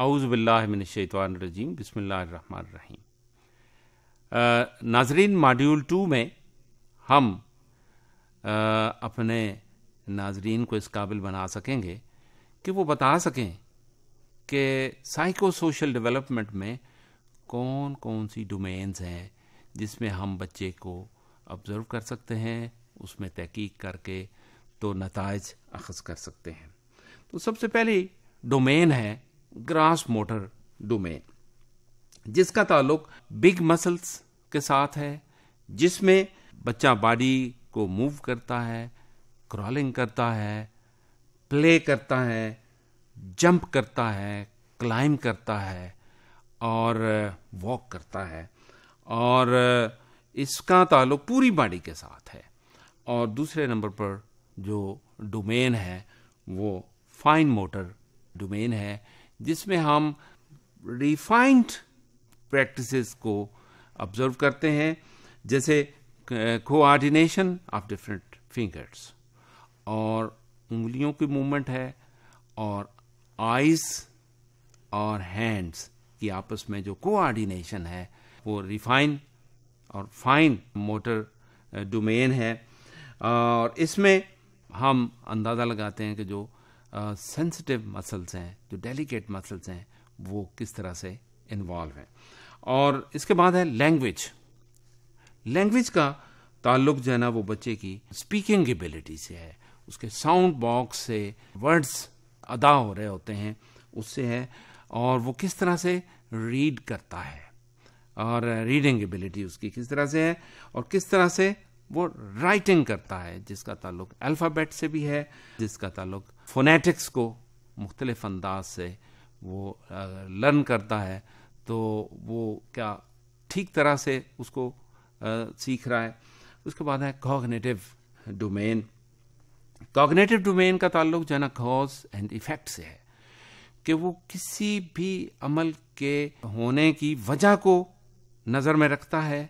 आउज़बिल्लाशैतवानरजीम बसमीम नाजरीन module to में हम आ, uh, अपने नाजरीन को इस काबिल बना सकेंगे कि वो बता सकें कि साइको सोशल डेवलपमेंट में कौन कौन सी डोमेन्स हैं जिसमें हम बच्चे को ऑब्ज़र्व कर सकते हैं उसमें तहकीक करके तो नतज अखज़ कर सकते हैं तो सबसे पहली डोमेन है ग्रास मोटर डोमेन जिसका ताल्लुक बिग मसल्स के साथ है जिसमें बच्चा बॉडी को मूव करता है क्रॉलिंग करता है प्ले करता है जंप करता है क्लाइम करता है और वॉक करता है और इसका ताल्लुक पूरी बॉडी के साथ है और दूसरे नंबर पर जो डोमेन है वो फाइन मोटर डोमेन है जिसमें हम रिफाइंड प्रैक्टिसेस को ऑब्जर्व करते हैं जैसे कोऑर्डिनेशन ऑफ डिफरेंट फिंगर्स और उंगलियों की मूवमेंट है और आइज और हैंड्स की आपस में जो कोऑर्डिनेशन है वो रिफाइन और फाइन मोटर डोमेन है और इसमें हम अंदाज़ा लगाते हैं कि जो सेंसिटिव मसल्स हैं जो डेलिकेट मसल्स हैं वो किस तरह से इन्वॉल्व हैं और इसके बाद है लैंग्वेज लैंग्वेज का ताल्लुक जो है ना वो बच्चे की स्पीकिंग एबिलिटी से है उसके साउंड बॉक्स से वर्ड्स अदा हो रहे होते हैं उससे है और वो किस तरह से रीड करता है और रीडिंग एबिलिटी उसकी किस तरह से है और किस तरह से वो राइटिंग करता है जिसका ताल्लुक अल्फ़ाबेट से भी है जिसका ताल्लुक फोनेटिक्स को मुख्तलिफ अंदाज से वो लर्न करता है तो वो क्या ठीक तरह से उसको आ, सीख रहा है उसके बाद है कॉग्नेटिव डोमेन कॉग्नेटिव डोमेन का ताल्लुक जो है ना कॉज एंड इफेक्ट से है कि वो किसी भी अमल के होने की वजह को नज़र में रखता है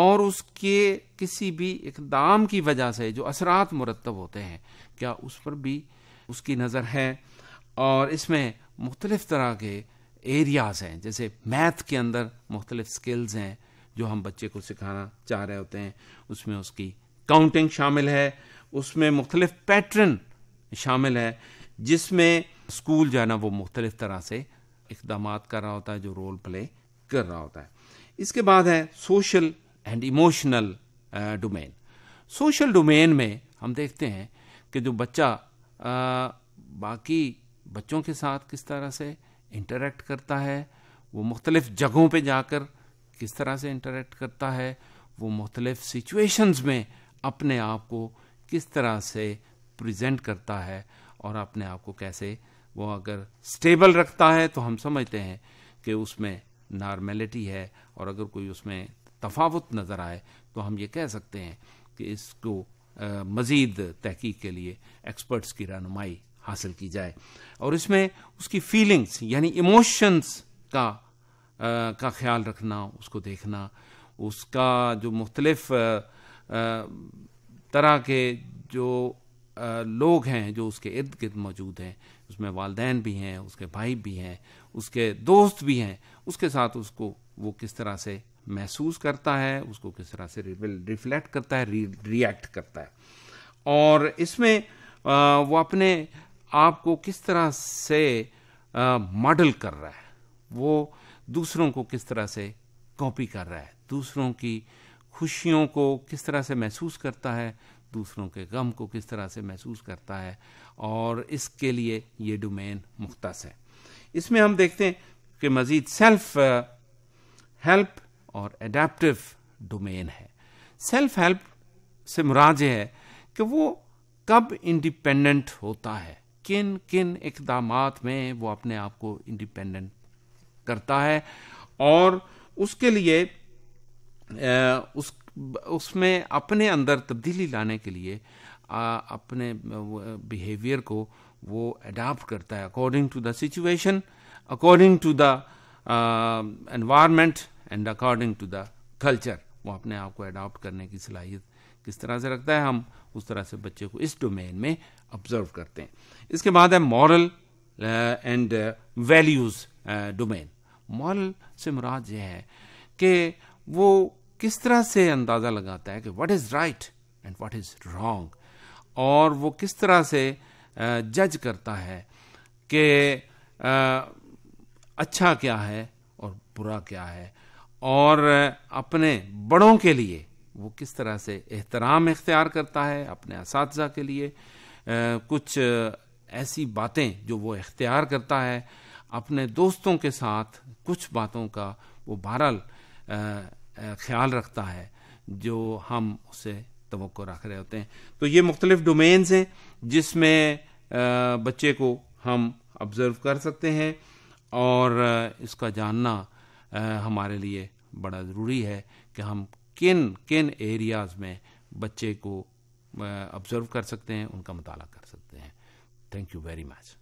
और उसके किसी भी इकदाम की वजह से जो असरात मुरतब होते हैं क्या उस पर भी उसकी नज़र है और इसमें मुख्तलिफ़ तरह के एरियाज़ हैं जैसे मैथ के अंदर मुख्तलिफ़ स्किल्स हैं जो हम बच्चे को सिखाना चाह रहे होते हैं उसमें उसकी काउंटिंग शामिल है उसमें मुख्तलिफ पैटर्न शामिल है जिसमें स्कूल जो है ना वो मुख्तलिफ तरह से इकदाम कर रहा होता है जो रोल प्ले कर रहा होता है इसके बाद है social and emotional domain social domain में हम देखते हैं कि जो बच्चा बाकी बच्चों के साथ किस तरह से इंटरेक्ट करता है वो मुख्तलिफ़ जगहों पे जाकर किस तरह से इंटरेक्ट करता है वो मुख्तलिफ़ सिचुएशंस में अपने आप को किस तरह से प्रेजेंट करता है और अपने आप को कैसे वो अगर स्टेबल रखता है तो हम समझते हैं कि उसमें नॉर्मेलिटी है और अगर कोई उसमें तफावत नज़र आए तो हम ये कह सकते हैं कि इसको मज़ीद तहकीक के लिए एक्सपर्ट्स की रहनुमाई हासिल की जाए और इसमें उसकी फीलिंग्स यानी इमोशंस का आ, का ख्याल रखना उसको देखना उसका जो मुख्तलफ़ तरह के जो आ, लोग हैं जो उसके इर्द गिर्द मौजूद हैं उसमें वालदेन भी हैं उसके भाई भी हैं उसके दोस्त भी हैं उसके साथ उसको वो किस तरह से महसूस करता है उसको किस तरह से रिफ्लेक्ट करता है रिएक्ट करता है और इसमें वो अपने आप को किस तरह से मॉडल कर रहा है वो दूसरों को किस तरह से कॉपी कर रहा है दूसरों की खुशियों को किस तरह से महसूस करता है दूसरों के गम को किस तरह से महसूस करता है और इसके लिए ये डोमेन मुख्तस है इसमें हम देखते हैं कि मज़ीद सेल्फ हेल्प और एडेप्टिव डोमेन है सेल्फ हेल्प से मुराज है कि वो कब इंडिपेंडेंट होता है किन किन इकदाम में वो अपने आप को इंडिपेंडेंट करता है और उसके लिए उस उसमें अपने अंदर तब्दीली लाने के लिए आ, अपने बिहेवियर को वो अडाप्ट करता है according to the situation according to the environment and according to the culture वो अपने आप को अडॉप्ट करने की सलाहियत किस तरह से रखता है हम उस तरह से बच्चे को इस डोमेन में ऑब्जर्व करते हैं इसके बाद है moral and values domain moral से मुराद यह है कि वो किस तरह से अंदाज़ा लगाता है कि what is right and what is wrong और वो किस तरह से जज uh, करता है कि uh, अच्छा क्या है और बुरा क्या है और अपने बड़ों के लिए वो किस तरह से एहतराम इख्तियार करता है अपने इस के लिए कुछ ऐसी बातें जो वो इख्तियार करता है अपने दोस्तों के साथ कुछ बातों का वो बहरल ख्याल रखता है जो हम उसे तो रख रहे होते हैं तो ये मुख्तलिफ डोमेन्स हैं जिसमें बच्चे को हम ऑब्ज़र्व कर सकते हैं और इसका जानना हमारे लिए बड़ा ज़रूरी है कि हम किन किन एरियाज़ में बच्चे को ऑब्ज़र्व कर सकते हैं उनका मताल कर सकते हैं थैंक यू वेरी मच